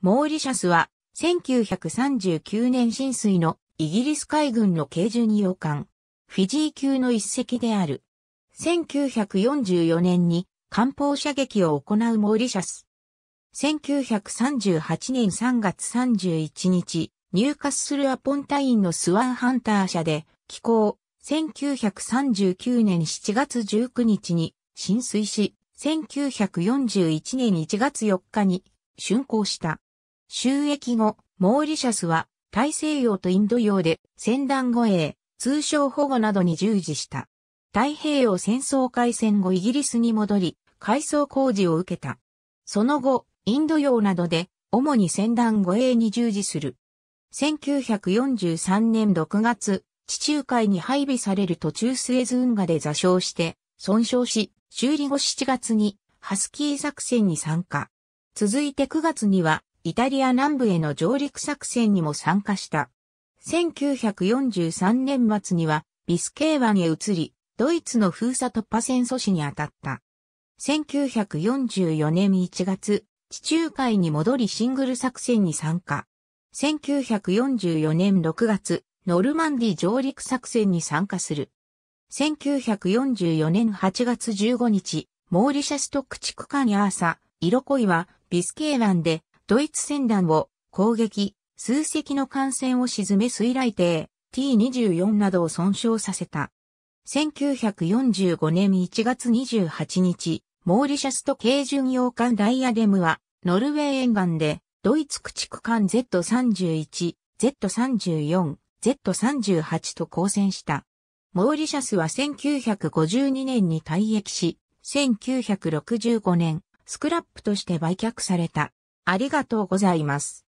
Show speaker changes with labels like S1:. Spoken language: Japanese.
S1: モーリシャスは1939年浸水のイギリス海軍の軽巡洋艦、フィジー級の一隻である。1944年に艦砲射撃を行うモーリシャス。1938年3月31日、入荷するアポンタインのスワンハンター社で、寄港。1939年7月19日に浸水し、1941年1月4日に竣工した。収益後、モーリシャスは大西洋とインド洋で戦団護衛、通商保護などに従事した。太平洋戦争開戦後イギリスに戻り、改装工事を受けた。その後、インド洋などで主に戦団護衛に従事する。1943年6月、地中海に配備される途中スエズ運河で座礁して、損傷し、修理後7月にハスキー作戦に参加。続いて9月にはイタリア南部への上陸作戦にも参加した。1943年末にはビスケー湾へ移り、ドイツの封鎖突破戦阻止に当たった。1944年1月、地中海に戻りシングル作戦に参加。1944年6月、ノルマンディ上陸作戦に参加する。1944年8月15日、モーリシャストック地区間や朝、イロコイはビスケー湾でドイツ船団を攻撃、数隻の艦船を沈め水雷艇 T24 などを損傷させた。1945年1月28日、モーリシャスと軽巡洋艦ダイアデムは、ノルウェー沿岸で、ドイツ駆逐艦 Z31、Z34、Z38 と交戦した。モーリシャスは1952年に退役し、1965年、スクラップとして売却された。ありがとうござ
S2: います。